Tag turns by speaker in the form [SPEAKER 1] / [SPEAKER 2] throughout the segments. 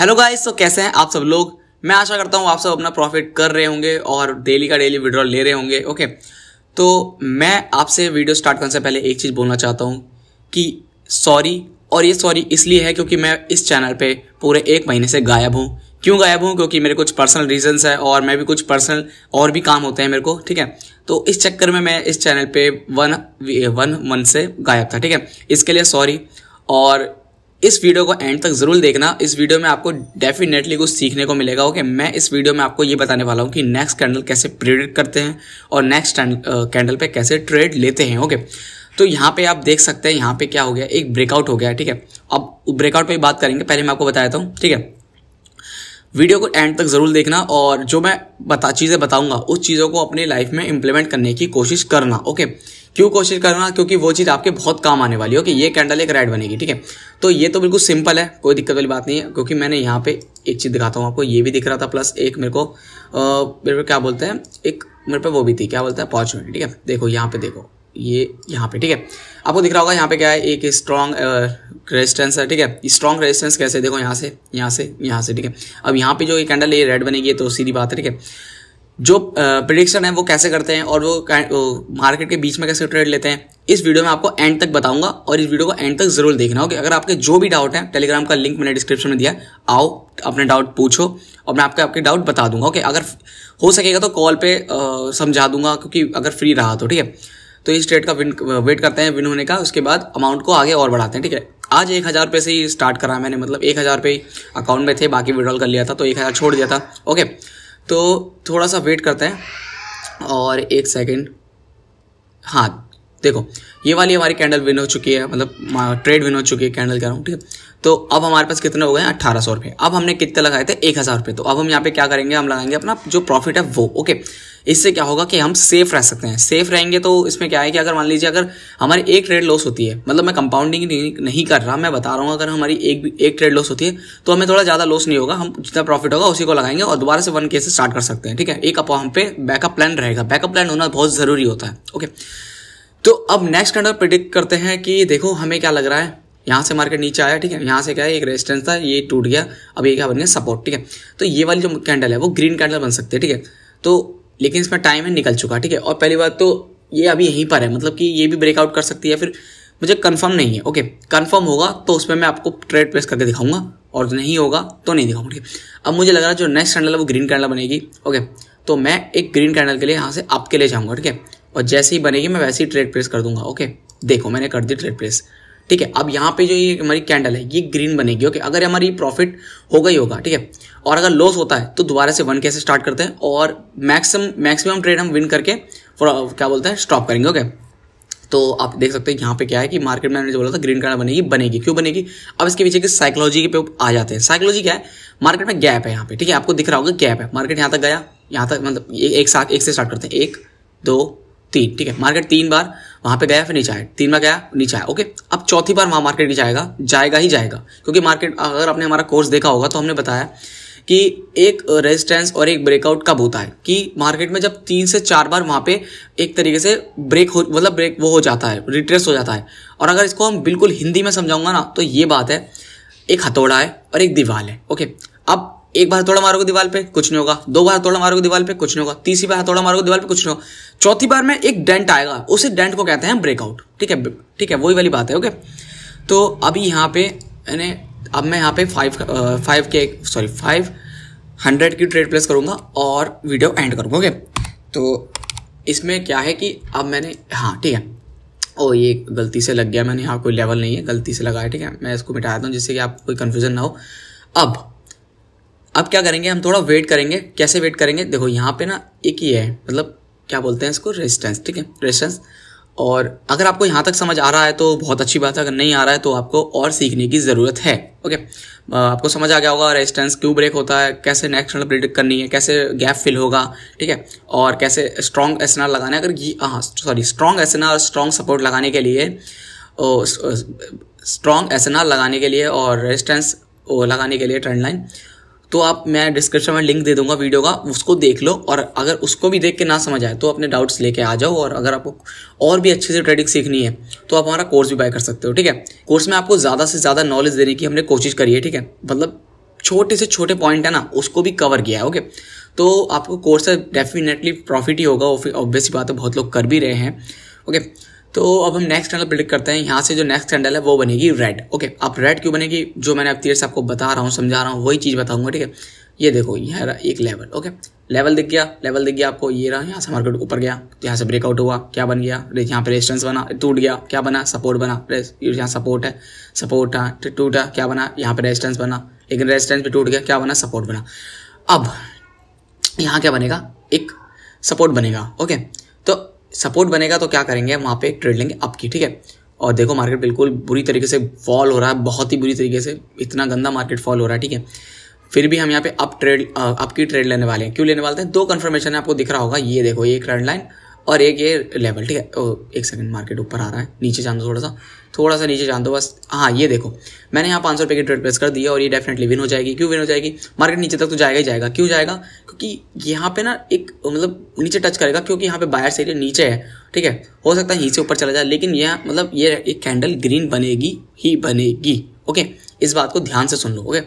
[SPEAKER 1] Hello guys तो कैसे हैं आप सब लोग मैं आशा करता हूँ आप सब अपना प्रॉफिट कर रहे होंगे और डेली का डेली विड्रॉल ले रहे होंगे ओके तो मैं आपसे वीडियो स्टार्ट करने से पहले एक चीज़ बोलना चाहता हूँ कि सॉरी और ये सॉरी इसलिए है क्योंकि मैं इस चैनल पे पूरे एक महीने से गायब हूँ क्यों गायब हूँ क्योंकि मेरे कुछ पर्सनल रीजंस है और मैं भी कुछ पर्सनल और भी काम होते हैं मेरे को ठीक है तो इस चक्कर में मैं इस चैनल पे वन वन मंथ से गायब था ठीक है इसके लिए सॉरी और इस वीडियो को एंड तक जरूर देखना इस वीडियो में आपको डेफिनेटली कुछ सीखने को मिलेगा ओके मैं इस वीडियो में आपको ये बताने वाला हूँ कि नेक्स्ट कैंडल कैसे प्रेडिक्ट करते हैं और नेक्स्ट कैंडल पे कैसे ट्रेड लेते हैं ओके तो यहाँ पे आप देख सकते हैं यहाँ पे क्या हो गया एक ब्रेकआउट हो गया ठीक है अब ब्रेकआउट पर बात करेंगे पहले मैं आपको बता देता हूँ ठीक है वीडियो को एंड तक ज़रूर देखना और जो मैं बता चीज़ें बताऊंगा उस चीज़ों को अपनी लाइफ में इम्प्लीमेंट करने की कोशिश करना ओके okay? क्यों कोशिश करना क्योंकि वो चीज़ आपके बहुत काम आने वाली है ओके ये कैंडल एक रेड बनेगी ठीक है तो ये तो बिल्कुल सिंपल है कोई दिक्कत वाली बात नहीं है क्योंकि मैंने यहाँ पे एक चीज़ दिखाता हूँ आपको ये भी दिख रहा था प्लस एक मेरे को मेरे पे क्या बोलते हैं एक मेरे पे वो भी थी क्या बोलते हैं अपॉर्चुनिटी ठीक है देखो यहाँ पे देखो ये यहाँ पे ठीक है आपको दिख रहा होगा यहाँ पे क्या है एक स्ट्रॉन्ग रेजिस्टेंस है ठीक है स्ट्रॉन्ग रेजिस्टेंस कैसे देखो यहाँ से यहाँ से यहाँ से ठीक है अब यहाँ पे जो ये कैंडल ये रेड बनेगी तो सीधी बात है ठीक है जो प्रिडिक्शन है वो कैसे करते हैं और वो मार्केट के बीच में कैसे ट्रेड लेते हैं इस वीडियो में आपको एंड तक बताऊंगा और इस वीडियो को एंड तक जरूर देखना ओके अगर आपके जो भी डाउट है टेलीग्राम का लिंक मैंने डिस्क्रिप्शन में दिया आओ अपने डाउट पूछो और मैं आपके आपके डाउट बता दूंगा ओके अगर हो सकेगा तो कॉल पे समझा दूंगा क्योंकि अगर फ्री रहा तो ठीक है तो इस ट्रेड का विन वेट करते हैं विन होने का उसके बाद अमाउंट को आगे और बढ़ाते हैं ठीक है आज एक हज़ार रुपये से ही स्टार्ट करा मैंने मतलब एक हज़ार रुपये अकाउंट में थे बाकी विड्रॉल कर लिया था तो एक हज़ार छोड़ दिया था ओके तो थोड़ा सा वेट करते हैं और एक सेकेंड हाँ देखो ये वाली हमारी कैंडल विन हो चुकी है मतलब ट्रेड विन हो चुकी है कैंडल कह रहा हूँ ठीक है तो अब हमारे पास कितना हो गए अट्ठारह सौ रुपये अब हमने कितने लगाए थे एक हज़ार रुपये तो अब हम यहाँ पे क्या करेंगे हम लगाएंगे अपना जो प्रॉफिट है वो ओके इससे क्या होगा कि हम सेफ रह सकते हैं सेफ रहेंगे तो इसमें क्या है कि अगर मान लीजिए अगर हमारी एक ट्रेड लॉस होती है मतलब मैं कंपाउंडिंग नहीं, कर रहा मैं बता रहा हूँ अगर हमारी एक एक ट्रेड लॉस होती है तो हमें थोड़ा ज़्यादा लॉस नहीं होगा हम जितना प्रॉफिट होगा उसी को लगाएंगे और दोबारा से वन के से स्टार्ट कर सकते हैं ठीक है एक अप हम पे बैकअप प्लान रहेगा बैकअप प्लान होना बहुत ज़रूरी होता है ओके तो अब नेक्स्ट कैंडल प्रिडिक्ट करते हैं कि देखो हमें क्या लग रहा है यहाँ से मार्केट नीचे आया ठीक है यहाँ से क्या है एक रेजिस्टेंस था ये टूट गया अब ये क्या बन गया सपोर्ट ठीक है तो ये वाली जो कैंडल है वो ग्रीन कैंडल बन सकती है ठीक है तो लेकिन इसमें टाइम है निकल चुका ठीक है और पहली बात तो ये अभी यहीं पर है मतलब कि ये भी ब्रेकआउट कर सकती है फिर मुझे कन्फर्म नहीं है ओके कन्फर्म होगा तो उसमें मैं आपको ट्रेड प्लेस करके दिखाऊंगा और नहीं होगा तो नहीं दिखाऊंगा ठीक है अब मुझे लग रहा है जो नेक्स्ट कैंडल है वो ग्रीन कैंडल बनेगी ओके तो मैं एक ग्रीन कैंडल के लिए यहाँ से आपके लिए जाऊँगा ठीक है और जैसे ही बनेगी मैं वैसे ही ट्रेड प्रेस कर दूंगा ओके देखो मैंने कर दी ट्रेड प्रेस ठीक है अब यहाँ पे जो ये हमारी कैंडल है ये ग्रीन बनेगी ओके अगर हमारी प्रॉफिट होगा ही होगा ठीक है और अगर लॉस होता है तो दोबारा से वन कैसे स्टार्ट करते हैं और मैक्सिम मैक्सिमम ट्रेड हम विन करके uh, क्या बोलते हैं स्टॉप करेंगे ओके तो आप देख सकते हैं यहाँ पे क्या है कि मार्केट में जो बोला था ग्रीन कैंडल बनेगी बनेगी क्यों बनेगी अब इसके पीछे की साइकोलॉजी के पे आ जाते हैं साइकोलॉजी क्या है मार्केट में गैप है यहाँ पे ठीक है आपको दिख रहा होगा गैप है मार्केट यहाँ तक गया यहाँ तक मतलब एक साथ एक से स्टार्ट करते हैं एक दो तीन ठीक है मार्केट तीन बार वहाँ पे गया फिर नीचे आया तीन बार गया नीचे आया ओके अब चौथी बार वहाँ मार्केट नीचे आएगा जाएगा ही जाएगा क्योंकि मार्केट अगर आपने हमारा कोर्स देखा होगा तो हमने बताया कि एक रेजिस्टेंस और एक ब्रेकआउट कब होता है कि मार्केट में जब तीन से चार बार वहाँ पे एक तरीके से ब्रेक हो मतलब ब्रेक वो हो जाता है रिट्रेस हो जाता है और अगर इसको हम बिल्कुल हिंदी में समझाऊंगा ना तो ये बात है एक हथौड़ा है और एक दीवार है ओके अब एक बार हथौड़ा मारोगे दीवार पे कुछ नहीं होगा दो बार हथौड़ा मारोगे दीवार पे कुछ नहीं होगा तीसरी बार हथौड़ा मारोगे दीवार पे कुछ नहीं होगा चौथी बार में एक डेंट आएगा उसे डेंट को कहते हैं ब्रेकआउट ठीक है ठीक है वही वाली बात है ओके तो अभी यहाँ पे यानी अब मैं यहाँ पे फाइव फाइव के सॉरी फाइव हंड्रेड की ट्रेड प्लेस करूँगा और वीडियो एंड करूँगा ओके तो इसमें क्या है कि अब मैंने हाँ ठीक है ओ ये गलती से लग गया मैंने यहाँ कोई लेवल नहीं है गलती से लगाया ठीक है मैं इसको मिटा देता हूँ जिससे कि आपको कोई कन्फ्यूज़न ना हो अब अब क्या करेंगे हम थोड़ा वेट करेंगे कैसे वेट करेंगे देखो यहाँ पे ना एक ही है मतलब क्या बोलते हैं इसको रेजिस्टेंस ठीक है रेजिस्टेंस और अगर आपको यहाँ तक समझ आ रहा है तो बहुत अच्छी बात है अगर नहीं आ रहा है तो आपको और सीखने की ज़रूरत है ओके आपको समझ आ गया होगा रेजिस्टेंस क्यों ब्रेक होता है कैसे नेक्स्ट नल प्रिडिक्ट करनी है कैसे गैप फिल होगा ठीक है और कैसे स्ट्रॉन्ग एस लगाना है अगर ये हाँ सॉरी स्ट्रॉन्ग एस और स्ट्रॉन्ग सपोर्ट लगाने के लिए स्ट्रॉन्ग एस लगाने के लिए और रेजिस्टेंस लगाने के लिए ट्रेंड लाइन तो आप मैं डिस्क्रिप्शन में लिंक दे दूंगा वीडियो का उसको देख लो और अगर उसको भी देख के ना समझ आए तो अपने डाउट्स लेके आ जाओ और अगर आपको और भी अच्छे से ट्रेडिंग सीखनी है तो आप हमारा कोर्स भी बाय कर सकते हो ठीक है कोर्स में आपको ज़्यादा से ज़्यादा नॉलेज देने की हमने कोशिश करी है ठीक है मतलब छोटे से छोटे पॉइंट है ना उसको भी कवर किया है ओके तो आपको कोर्स से डेफिनेटली प्रॉफिट ही होगा ऑब्वियसली बात है बहुत लोग कर भी रहे हैं ओके तो अब हम नेक्स्ट कैंडल प्रिडिक्ट करते हैं यहाँ से जो नेक्स्ट कैंडल है वो बनेगी रेड ओके आप रेड क्यों बनेगी जो मैंने अब तीर से आपको बता रहा हूँ समझा रहा हूँ वही चीज़ बताऊंगा ठीक है ये देखो यहाँ एक लेवल ओके लेवल दिख गया लेवल दिख गया आपको ये रहा यहाँ से मार्केट ऊपर गया तो यहाँ से ब्रेकआउट हुआ क्या बन गया यहाँ पे रेजिस्टेंस बना टूट गया क्या बना सपोर्ट बना यहाँ सपोर्ट है सपोर्ट टूटा क्या बना यहाँ पे रेजिस्टेंस बना लेकिन रेजिस्टेंस भी टूट गया क्या बना सपोर्ट बना अब यहाँ क्या बनेगा एक सपोर्ट बनेगा ओके okay? सपोर्ट बनेगा तो क्या करेंगे वहाँ पे ट्रेड लेंगे अप की ठीक है और देखो मार्केट बिल्कुल बुरी तरीके से फॉल हो रहा है बहुत ही बुरी तरीके से इतना गंदा मार्केट फॉल हो रहा है ठीक है फिर भी हम यहाँ पे अप ट्रेड अप की ट्रेड लेने वाले हैं क्यों लेने वाले हैं दो कन्फर्मेशन है आपको दिख रहा होगा ये देखो ये ट्रेंड लाइन और एक ये लेवल ठीक है ओ, एक सेकंड मार्केट ऊपर आ रहा है नीचे जान दो थोड़ा सा थोड़ा सा नीचे जान दो बस हाँ ये देखो मैंने यहाँ पाँच सौ रुपये की ट्रेड प्रेस कर दिया और ये डेफिनेटली विन हो जाएगी क्यों विन हो जाएगी मार्केट नीचे तक तो जाएगा ही जाएगा क्यों जाएगा क्योंकि यहाँ पे ना एक मतलब नीचे टच करेगा क्योंकि यहाँ पे बायर्स एरिया नीचे है ठीक है हो सकता है यहीं से ऊपर चला जाए लेकिन यह मतलब ये एक कैंडल ग्रीन बनेगी ही बनेगी ओके इस बात को ध्यान से सुन लो ओके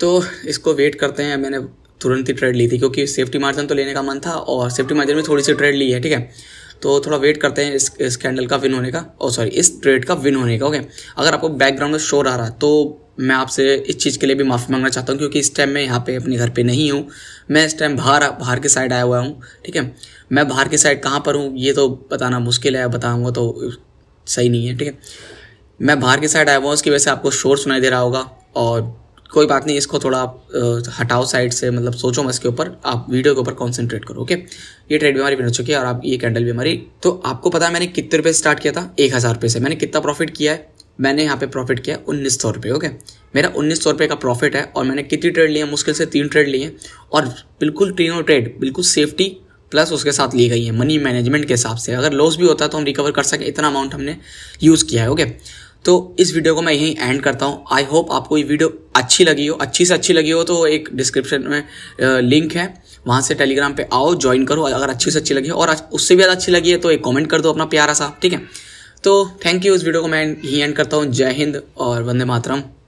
[SPEAKER 1] तो इसको वेट करते हैं मैंने तुरंत ही ट्रेड ली थी क्योंकि सेफ्टी मार्जिन तो लेने का मन था और सेफ्टी मार्जिन में थोड़ी सी ट्रेड ली है ठीक है तो थोड़ा वेट करते हैं इस इस कैंडल का विन होने का और सॉरी इस ट्रेड का विन होने का ओके अगर आपको बैकग्राउंड में शोर आ रहा तो मैं आपसे इस चीज़ के लिए भी माफ़ी मांगना चाहता हूँ क्योंकि इस टाइम मैं यहाँ पे अपने घर पे नहीं हूँ मैं इस टाइम बाहर बाहर की साइड आया हुआ हूँ ठीक है मैं बाहर की साइड कहाँ पर हूँ ये तो बताना मुश्किल है बताऊँगा तो सही नहीं है ठीक है मैं बाहर की साइड आया हुआ हूँ उसकी वजह से आपको शोर सुनाई दे रहा होगा और कोई बात नहीं इसको थोड़ा आप हटाओ साइड से मतलब सोचो मैं इसके ऊपर आप वीडियो के ऊपर कॉन्सेंट्रेट करो ओके ये ट्रेड भी हमारी बन चुकी है और आप ये कैंडल भी हमारी तो आपको पता है मैंने कितने रुपये स्टार्ट किया था एक हज़ार रुपये से मैंने कितना प्रॉफिट किया है मैंने यहाँ पे प्रॉफिट किया उन्नीस सौ रुपये ओके मेरा उन्नीस सौ रुपये का प्रॉफिट है और मैंने कितनी ट्रेड लिए मुश्किल से तीन ट्रेड लिए और बिल्कुल तीनों ट्रेड बिल्कुल सेफ्टी प्लस उसके साथ ली गई है मनी मैनेजमेंट के हिसाब से अगर लॉस भी होता है तो हम रिकवर कर सकें इतना अमाउंट हमने यूज़ किया है ओके तो इस वीडियो को मैं यहीं एंड करता हूँ आई होप आपको ये वीडियो अच्छी लगी हो अच्छी से अच्छी लगी हो तो एक डिस्क्रिप्शन में लिंक है वहाँ से टेलीग्राम पे आओ ज्वाइन करो अगर अच्छी से अच्छी लगी हो और उससे भी ज़्यादा अच्छी लगी है तो एक कमेंट कर दो अपना प्यारा सा ठीक है तो थैंक यू इस वीडियो को मैं यहीं एंड करता हूँ जय हिंद और वंदे मातरम